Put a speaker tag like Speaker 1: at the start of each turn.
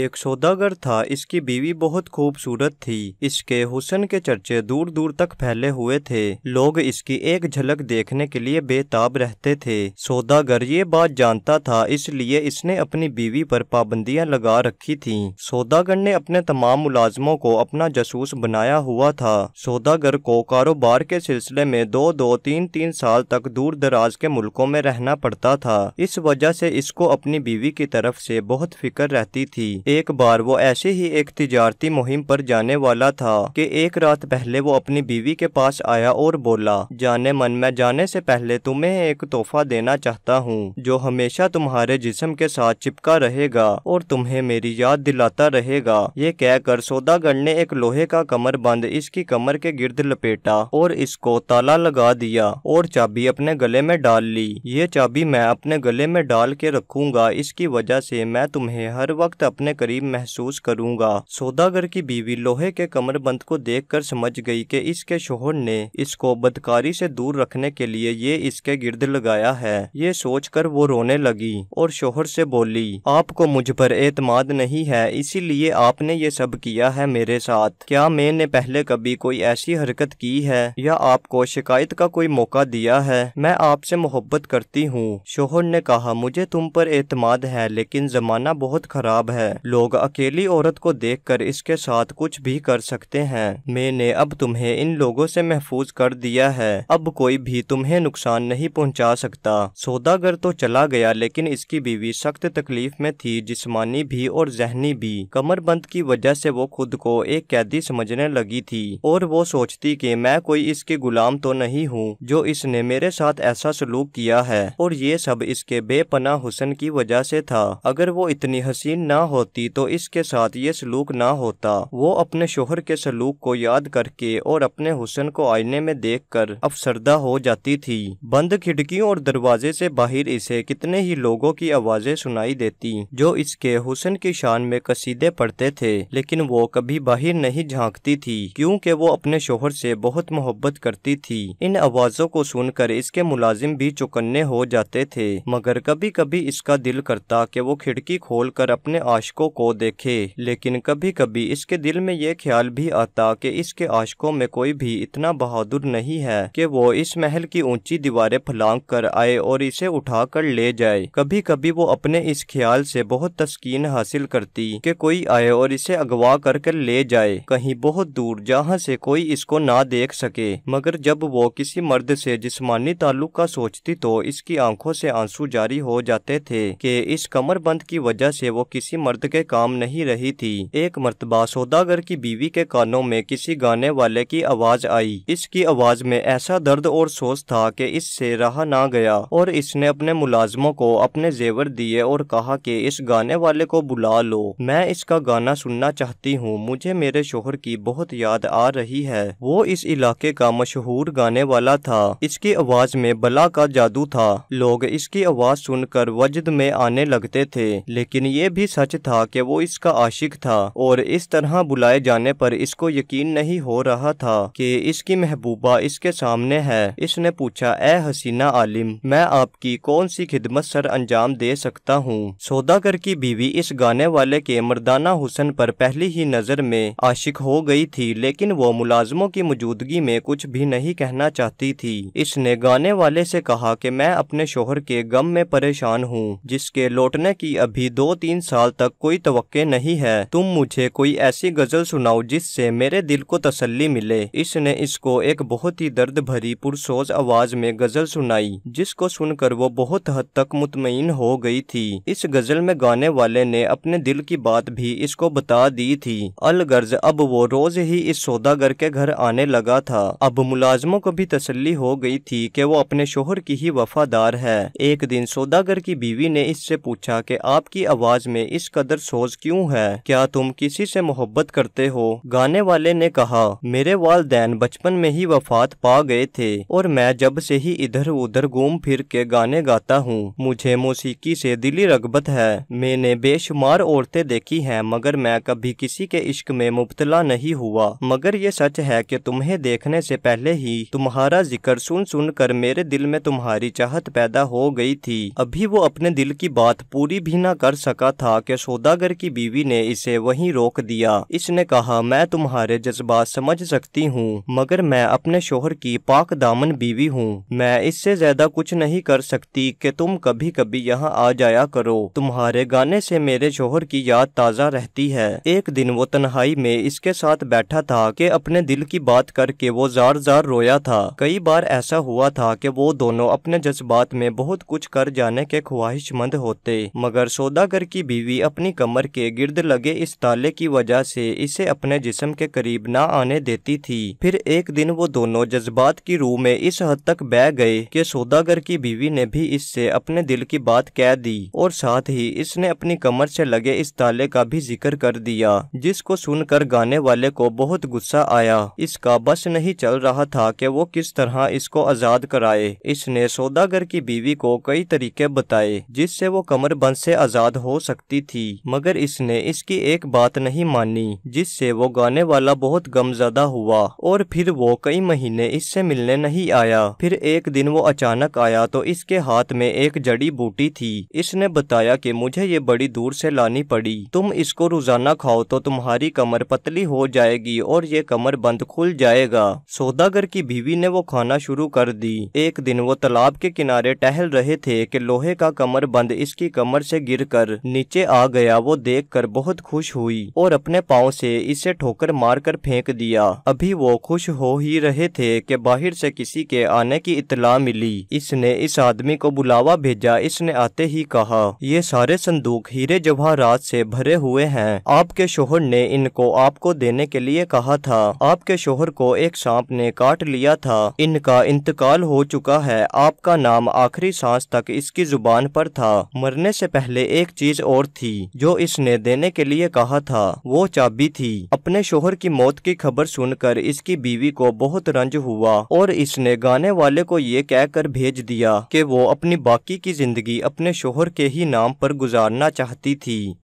Speaker 1: एक सौदागर था इसकी बीवी बहुत खूबसूरत थी इसके हुसन के चर्चे दूर दूर तक फैले हुए थे लोग इसकी एक झलक देखने के लिए बेताब रहते थे सौदागर ये बात जानता था इसलिए इसने अपनी बीवी पर पाबंदियां लगा रखी थी सौदागर ने अपने तमाम मुलाजमों को अपना जासूस बनाया हुआ था सौदागर को कारोबार के सिलसिले में दो दो तीन तीन साल तक दूर दराज के मुल्कों में रहना पड़ता था इस वजह से इसको अपनी बीवी की तरफ से बहुत फिक्र रहती थी एक बार वो ऐसे ही एक तिजारती मुहिम पर जाने वाला था कि एक रात पहले वो अपनी बीवी के पास आया और बोला जाने मन मैं जाने से पहले तुम्हें एक तोहफा देना चाहता हूँ जो हमेशा तुम्हारे जिस्म के साथ चिपका रहेगा और तुम्हें मेरी याद दिलाता रहेगा ये कहकर सौदागर ने एक लोहे का कमर बंद इसकी कमर के गिर्द लपेटा और इसको ताला लगा दिया और चाबी अपने गले में डाल ली ये चाबी मैं अपने गले में डाल के रखूंगा इसकी वजह से मैं तुम्हें हर वक्त अपने अपने करीब महसूस करूंगा सौदागर की बीवी लोहे के कमरबंद को देखकर समझ गई कि इसके शोहर ने इसको बदकारी से दूर रखने के लिए ये इसके गिर्द लगाया है ये सोचकर वो रोने लगी और शोहर से बोली आपको मुझ पर एतमाद नहीं है इसीलिए आपने ये सब किया है मेरे साथ क्या मैंने पहले कभी कोई ऐसी हरकत की है या आपको शिकायत का कोई मौका दिया है मैं आपसे मोहब्बत करती हूँ शोहर ने कहा मुझे तुम पर एतमाद है लेकिन जमाना बहुत खराब है है लोग अकेली औरत को देखकर इसके साथ कुछ भी कर सकते हैं मैंने अब तुम्हें इन लोगों से महफूज कर दिया है अब कोई भी तुम्हें नुकसान नहीं पहुंचा सकता सौदागर तो चला गया लेकिन इसकी बीवी सख्त तकलीफ में थी जिस्मानी भी और जहनी भी कमर बंद की वजह से वो खुद को एक कैदी समझने लगी थी और वो सोचती कि मैं कोई इसके गुलाम तो नहीं हूँ जो इसने मेरे साथ ऐसा सलूक किया है और ये सब इसके बेपना हुसन की वजह से था अगर वो इतनी हसीन ना हो होती तो इसके साथ ये सलूक ना होता वो अपने शोहर के सलूक को याद करके और अपने हुसन को आईने में देख कर अफसरदा हो जाती थी बंद खिड़कियों और दरवाजे से बाहर इसे कितने ही लोगों की आवाजें सुनाई देती जो इसके हुसन की शान में कसीदे पढ़ते थे लेकिन वो कभी बाहर नहीं झांकती थी क्योंकि वो अपने शोहर से बहुत मोहब्बत करती थी इन आवाजों को सुनकर इसके मुलाजिम भी चुकन्ने हो जाते थे मगर कभी कभी इसका दिल करता कि वो खिड़की खोल कर अपने आश आशकों को देखे लेकिन कभी कभी इसके दिल में ये ख्याल भी आता कि इसके आशकों में कोई भी इतना बहादुर नहीं है कि वो इस महल की ऊंची दीवारें फलांग कर आए और इसे उठा कर ले जाए कभी कभी वो अपने इस ख्याल से बहुत तस्कीन हासिल करती कि कोई आए और इसे अगवा कर ले जाए कहीं बहुत दूर जहाँ से कोई इसको ना देख सके मगर जब वो किसी मर्द से जिस्मानी ताल्लुक का सोचती तो इसकी आंखों से आंसू जारी हो जाते थे कि इस कमरबंद की वजह से वो किसी मर्द वक्त के काम नहीं रही थी एक मरतबा सौदागर की बीवी के कानों में किसी गाने वाले की आवाज आई इसकी आवाज में ऐसा दर्द और सोच था कि इससे रहा ना गया और इसने अपने मुलाजमों को अपने जेवर दिए और कहा कि इस गाने वाले को बुला लो मैं इसका गाना सुनना चाहती हूँ मुझे मेरे शोहर की बहुत याद आ रही है वो इस इलाके का मशहूर गाने वाला था इसकी आवाज में बला का जादू था लोग इसकी आवाज सुनकर वजद में आने लगते थे लेकिन ये भी सच था था कि वो इसका आशिक था और इस तरह बुलाए जाने पर इसको यकीन नहीं हो रहा था कि इसकी महबूबा इसके सामने है इसने पूछा ए हसीना आलिम मैं आपकी कौन सी खिदमत सर अंजाम दे सकता हूँ सौदागर की बीवी इस गाने वाले के मर्दाना हुसन पर पहली ही नज़र में आशिक हो गई थी लेकिन वो मुलाजमों की मौजूदगी में कुछ भी नहीं कहना चाहती थी इसने गाने वाले से कहा कि मैं अपने शोहर के गम में परेशान हूँ जिसके लौटने की अभी दो तीन साल तक कोई तो नहीं है तुम मुझे कोई ऐसी गजल सुनाओ जिससे मेरे दिल को तसल्ली मिले इसने इसको एक बहुत ही दर्द भरी पुरसोज आवाज में गजल सुनाई जिसको सुनकर वो बहुत हद तक मुतमिन हो गई थी इस गजल में गाने वाले ने अपने दिल की बात भी इसको बता दी थी अलगर्ज अब वो रोज ही इस सौदागर के घर आने लगा था अब मुलाजमो को भी तसल्ली हो गई थी की वो अपने शोहर की ही वफादार है एक दिन सौदागर की बीवी ने इससे पूछा की आपकी आवाज में इस कदर कदर सोच क्यों है क्या तुम किसी से मोहब्बत करते हो गाने वाले ने कहा मेरे वालदेन बचपन में ही वफात पा गए थे और मैं जब से ही इधर उधर घूम फिर के गाने गाता हूँ मुझे मौसीकी से दिली रगबत है मैंने बेशुमार औरतें देखी हैं मगर मैं कभी किसी के इश्क में मुबतला नहीं हुआ मगर ये सच है कि तुम्हें देखने से पहले ही तुम्हारा जिक्र सुन सुन कर मेरे दिल में तुम्हारी चाहत पैदा हो गई थी अभी वो अपने दिल की बात पूरी भी ना कर सका था कि सौदागर की बीवी ने इसे वही रोक दिया इसने कहा मैं तुम्हारे जज्बात समझ सकती हूँ मगर मैं अपने शोहर की पाक दामन बीवी हूँ मैं इससे ज्यादा कुछ नहीं कर सकती कि तुम कभी कभी यहाँ आ जाया करो तुम्हारे गाने से मेरे शोहर की याद ताज़ा रहती है एक दिन वो तन्हाई में इसके साथ बैठा था कि अपने दिल की बात करके वो जार जार रोया था कई बार ऐसा हुआ था कि वो दोनों अपने जज्बात में बहुत कुछ कर जाने के ख्वाहिशमंद होते मगर सौदागर की बीवी अपने अपनी कमर के गिर्द लगे इस ताले की वजह से इसे अपने जिस्म के करीब ना आने देती थी फिर एक दिन वो दोनों जज्बात की रूह में इस हद तक बह गए कि सौदागर की बीवी ने भी इससे अपने दिल की बात कह दी और साथ ही इसने अपनी कमर से लगे इस ताले का भी जिक्र कर दिया जिसको सुनकर गाने वाले को बहुत गुस्सा आया इसका बस नहीं चल रहा था कि वो किस तरह इसको आजाद कराए इसने सौदागर की बीवी को कई तरीके बताए जिससे वो कमर बंद से आजाद हो सकती थी मगर इसने इसकी एक बात नहीं मानी जिससे वो गाने वाला बहुत गमजदा हुआ और फिर वो कई महीने इससे मिलने नहीं आया फिर एक दिन वो अचानक आया तो इसके हाथ में एक जड़ी बूटी थी इसने बताया कि मुझे ये बड़ी दूर से लानी पड़ी तुम इसको रोजाना खाओ तो तुम्हारी कमर पतली हो जाएगी और ये कमर बंद खुल जाएगा सौदागर की बीवी ने वो खाना शुरू कर दी एक दिन वो तालाब के किनारे टहल रहे थे कि लोहे का कमर बंद इसकी कमर से गिरकर नीचे आ गया गया वो देखकर बहुत खुश हुई और अपने पाँव से इसे ठोकर मारकर फेंक दिया अभी वो खुश हो ही रहे थे कि बाहर से किसी के आने की इतला मिली इसने इस आदमी को बुलावा भेजा इसने आते ही कहा ये सारे संदूक हीरे जवाहरात से भरे हुए हैं आपके शोहर ने इनको आपको देने के लिए कहा था आपके शोहर को एक सांप ने काट लिया था इनका इंतकाल हो चुका है आपका नाम आखिरी सांस तक इसकी जुबान पर था मरने से पहले एक चीज और थी जो इसने देने के लिए कहा था वो चाबी थी अपने शोहर की मौत की खबर सुनकर इसकी बीवी को बहुत रंज हुआ और इसने गाने वाले को ये कहकर भेज दिया कि वो अपनी बाकी की जिंदगी अपने शोहर के ही नाम पर गुजारना चाहती थी